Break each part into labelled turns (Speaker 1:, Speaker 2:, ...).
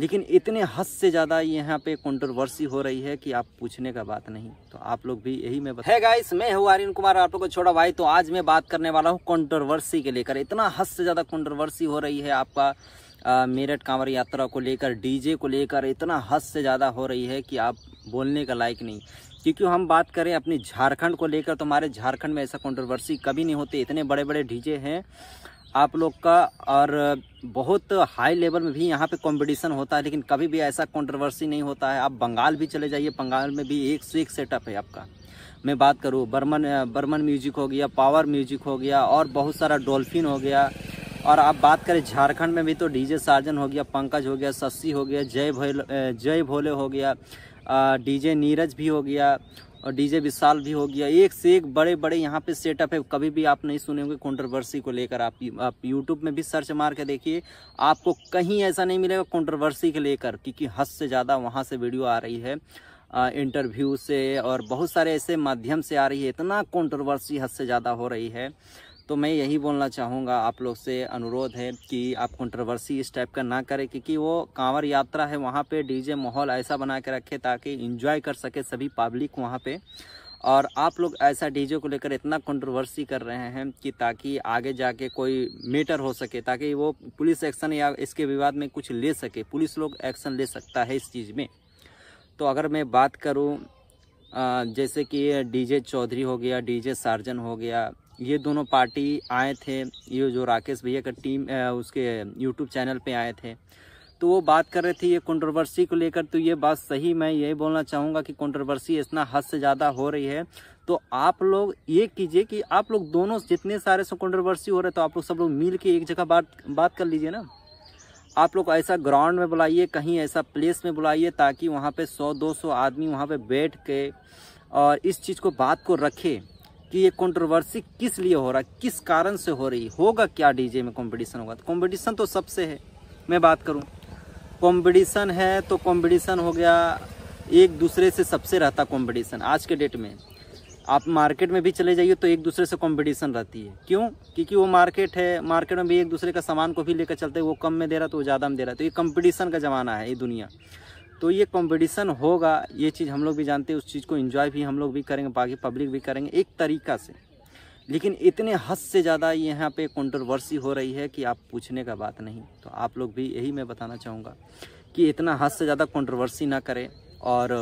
Speaker 1: लेकिन इतने हद से ज़्यादा यहाँ पे कंट्रोवर्सी हो रही है कि आप पूछने का बात नहीं तो आप लोग भी यही मैं है गाइस मैं हूँ आर्यन कुमार आप लोग को छोड़ा भाई तो आज मैं बात करने वाला हूँ कंट्रोवर्सी के लेकर इतना हद से ज़्यादा कंट्रोवर्सी हो रही है आपका मेरठ कांवर यात्रा को लेकर डीजे को लेकर इतना हद से ज़्यादा हो रही है कि आप बोलने का लायक नहीं क्योंकि हम बात करें अपनी झारखंड को लेकर तो हमारे झारखंड में ऐसा कॉन्ट्रोवर्सी कभी नहीं होती इतने बड़े बड़े डीजे हैं आप लोग का और बहुत हाई लेवल में भी यहाँ पे कंपटीशन होता है लेकिन कभी भी ऐसा कंट्रोवर्सी नहीं होता है आप बंगाल भी चले जाइए बंगाल में भी एक से एक सेटअप है आपका मैं बात करूँ बर्मन बर्मन म्यूजिक हो गया पावर म्यूजिक हो गया और बहुत सारा डॉल्फिन हो गया और आप बात करें झारखंड में भी तो डीजे सार्जन हो गया पंकज हो गया सस्सी हो गया जय भोले जय भोले हो गया डीजे नीरज भी हो गया और डीजे विशाल भी हो गया एक से एक बड़े बड़े यहाँ पे सेटअप है कभी भी आप नहीं सुने होंगे कॉन्ट्रोवर्सी को लेकर आप आप यूट्यूब में भी सर्च मार के देखिए आपको कहीं ऐसा नहीं मिलेगा कॉन्ट्रोवर्सी के लेकर क्योंकि हद से ज़्यादा वहाँ से वीडियो आ रही है इंटरव्यू से और बहुत सारे ऐसे माध्यम से आ रही है इतना कॉन्ट्रोवर्सी हद से ज़्यादा हो रही है तो मैं यही बोलना चाहूँगा आप लोग से अनुरोध है कि आप कंट्रोवर्सी इस टाइप का ना करें क्योंकि वो कांवर यात्रा है वहाँ पे डीजे माहौल ऐसा बना के रखे ताकि इंजॉय कर सके सभी पब्लिक वहाँ पे और आप लोग ऐसा डीजे को लेकर इतना कंट्रोवर्सी कर रहे हैं कि ताकि आगे जाके कोई मेटर हो सके ताकि वो पुलिस एक्शन या इसके विवाद में कुछ ले सके पुलिस लोग एक्शन ले सकता है इस चीज़ में तो अगर मैं बात करूँ जैसे कि डीजे चौधरी हो गया डीजे सार्जन हो गया ये दोनों पार्टी आए थे ये जो राकेश भैया का टीम उसके यूट्यूब चैनल पे आए थे तो वो बात कर रहे थे ये कंट्रोवर्सी को लेकर तो ये बात सही मैं यही बोलना चाहूँगा कि कंट्रोवर्सी इतना हद से ज़्यादा हो रही है तो आप लोग ये कीजिए कि आप लोग दोनों जितने सारे से कंट्रोवर्सी हो रहे तो आप लोग सब लोग मिल के एक जगह बात बात कर लीजिए ना आप लोग ऐसा ग्राउंड में बुलाइए कहीं ऐसा प्लेस में बुलाइए ताकि वहाँ पर सौ दो आदमी वहाँ पर बैठ के और इस चीज़ को बात को रखे कि ये कंट्रोवर्सी किस लिए हो रहा है किस कारण से हो रही होगा क्या डीजे में कंपटीशन होगा तो कंपटीशन तो सबसे है मैं बात करूँ कंपटीशन है तो कंपटीशन हो गया एक दूसरे से सबसे रहता कंपटीशन आज के डेट में आप मार्केट में भी चले जाइए तो एक दूसरे से कंपटीशन रहती है क्यों क्योंकि वो मार्केट है मार्केट में भी एक दूसरे का सामान को भी लेकर चलते हैं वो कम में दे रहा तो वो ज़्यादा में दे रहा तो ये कंपटीशन का ज़माना है ये दुनिया तो ये कंपटीशन होगा ये चीज़ हम लोग भी जानते हैं उस चीज़ को इन्जॉय भी हम लोग भी करेंगे बाकी पब्लिक भी करेंगे एक तरीका से लेकिन इतने हद से ज़्यादा यहाँ पे कंट्रोवर्सी हो रही है कि आप पूछने का बात नहीं तो आप लोग भी यही मैं बताना चाहूँगा कि इतना हद से ज़्यादा कंट्रोवर्सी ना करें और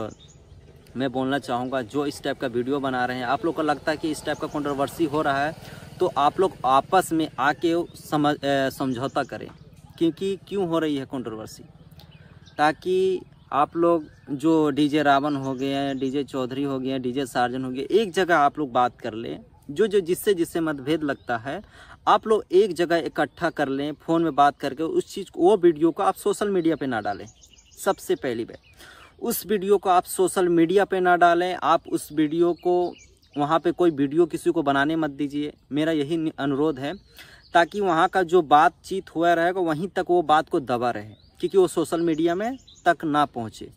Speaker 1: मैं बोलना चाहूँगा जो इस टाइप का वीडियो बना रहे हैं आप लोग को लगता है कि इस टाइप का कॉन्ट्रोवर्सी हो रहा है तो आप लोग आपस में आके समझौता करें क्योंकि क्यों हो रही है कंट्रोवर्सी ताकि आप लोग जो डीजे रावण हो गए हैं डीजे चौधरी हो गए हैं डीजे सार्जन हो गए एक जगह आप लोग बात कर लें जो जो जिससे जिससे मतभेद लगता है आप लोग एक जगह इकट्ठा कर लें फ़ोन में बात करके उस चीज़ को वो वीडियो को आप सोशल मीडिया पे ना डालें सबसे पहली बात उस वीडियो को आप सोशल मीडिया पे ना डालें आप उस वीडियो को वहाँ पे कोई वीडियो किसी को बनाने मत दीजिए मेरा यही अनुरोध है ताकि वहाँ का जो बातचीत हुआ रहेगा वहीं तक वो बात को दबा रहे क्योंकि वो सोशल मीडिया में तक ना पहुँचे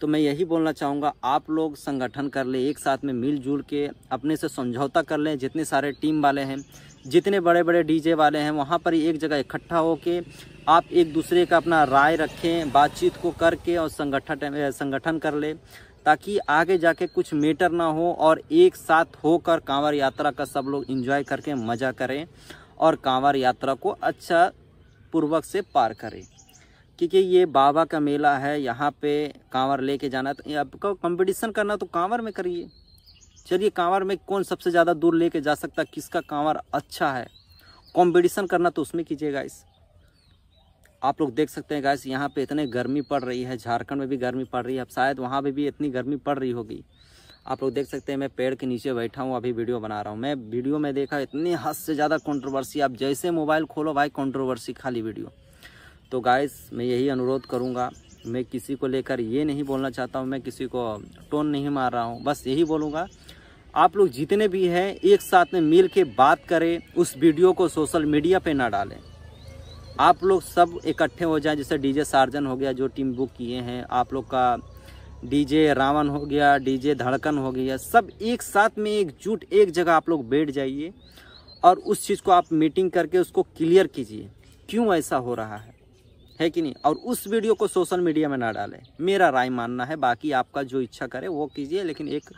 Speaker 1: तो मैं यही बोलना चाहूँगा आप लोग संगठन कर लें एक साथ में मिलजुल के अपने से समझौता कर लें जितने सारे टीम वाले हैं जितने बड़े बड़े डीजे वाले हैं वहाँ पर एक जगह इकट्ठा के आप एक दूसरे का अपना राय रखें बातचीत को करके और संगठन संगठन कर लें ताकि आगे जाके कुछ मेटर ना हो और एक साथ होकर कांवर यात्रा का सब लोग इंजॉय करके मज़ा करें और कांवर यात्रा को अच्छा पूर्वक से पार करें क्योंकि ये बाबा का मेला है यहाँ पे कांवर लेके जाना तो आपको कंपटीशन करना तो कांवर में करिए चलिए कांवर में कौन सबसे ज़्यादा दूर लेके जा सकता किसका कांवर अच्छा है कंपटीशन करना तो उसमें कीजिए गाइस आप लोग देख सकते हैं गाइस यहाँ पे इतने गर्मी पड़ रही है झारखंड में भी गर्मी पड़ रही है अब शायद वहाँ पर भी इतनी गर्मी पड़ रही होगी आप लोग देख सकते हैं मैं पेड़ के नीचे बैठा हूँ अभी वीडियो बना रहा हूँ मैं वीडियो में देखा इतनी हद से ज़्यादा कॉन्ट्रोवर्सी आप जैसे मोबाइल खोलो भाई कॉन्ट्रोवर्सी खाली वीडियो तो गाइस मैं यही अनुरोध करूँगा मैं किसी को लेकर ये नहीं बोलना चाहता हूँ मैं किसी को टोन नहीं मार रहा हूँ बस यही बोलूँगा आप लोग जितने भी हैं एक साथ में मिल के बात करें उस वीडियो को सोशल मीडिया पे ना डालें आप लोग सब इकट्ठे हो जाएं जैसे डीजे सार्जन हो गया जो टीम बुक किए हैं आप लोग का डी रावण हो गया डी धड़कन हो गया सब एक साथ में एकजुट एक जगह आप लोग बैठ जाइए और उस चीज़ को आप मीटिंग करके उसको क्लियर कीजिए क्यों ऐसा हो रहा है है कि नहीं और उस वीडियो को सोशल मीडिया में ना डालें मेरा राय मानना है बाकी आपका जो इच्छा करे वो कीजिए लेकिन एक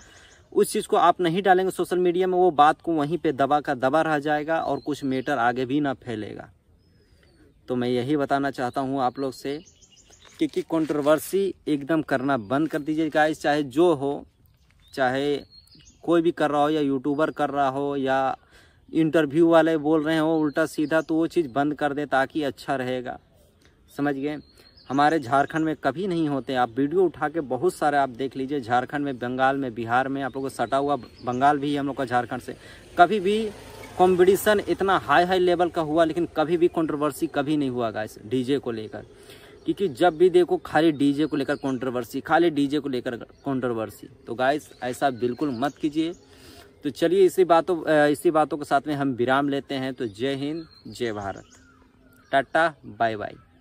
Speaker 1: उस चीज़ को आप नहीं डालेंगे सोशल मीडिया में वो बात को वहीं पे दबा का दबा रह जाएगा और कुछ मेटर आगे भी ना फैलेगा तो मैं यही बताना चाहता हूँ आप लोग से क्योंकि कंट्रोवर्सी एकदम करना बंद कर दीजिए गाइस चाहे जो हो चाहे कोई भी कर रहा हो या यूट्यूबर कर रहा हो या इंटरव्यू वाले बोल रहे हो उल्टा सीधा तो वो चीज़ बंद कर दे ताकि अच्छा रहेगा समझ गए हमारे झारखंड में कभी नहीं होते आप वीडियो उठा के बहुत सारे आप देख लीजिए झारखंड में बंगाल में बिहार में आप लोग को सटा हुआ बंगाल भी हम लोग का झारखंड से कभी भी कंपटीशन इतना हाई हाई लेवल का हुआ लेकिन कभी भी कंट्रोवर्सी कभी नहीं हुआ गाइस डीजे को लेकर क्योंकि जब भी देखो खाली डीजे को लेकर कंट्रोवर्सी खाली डीजे को लेकर कंट्रोवर्सी तो गाइस ऐसा बिल्कुल मत कीजिए तो चलिए इसी बातों इसी बातों के साथ में हम विराम लेते हैं तो जय हिंद जय भारत टाटा बाय बाय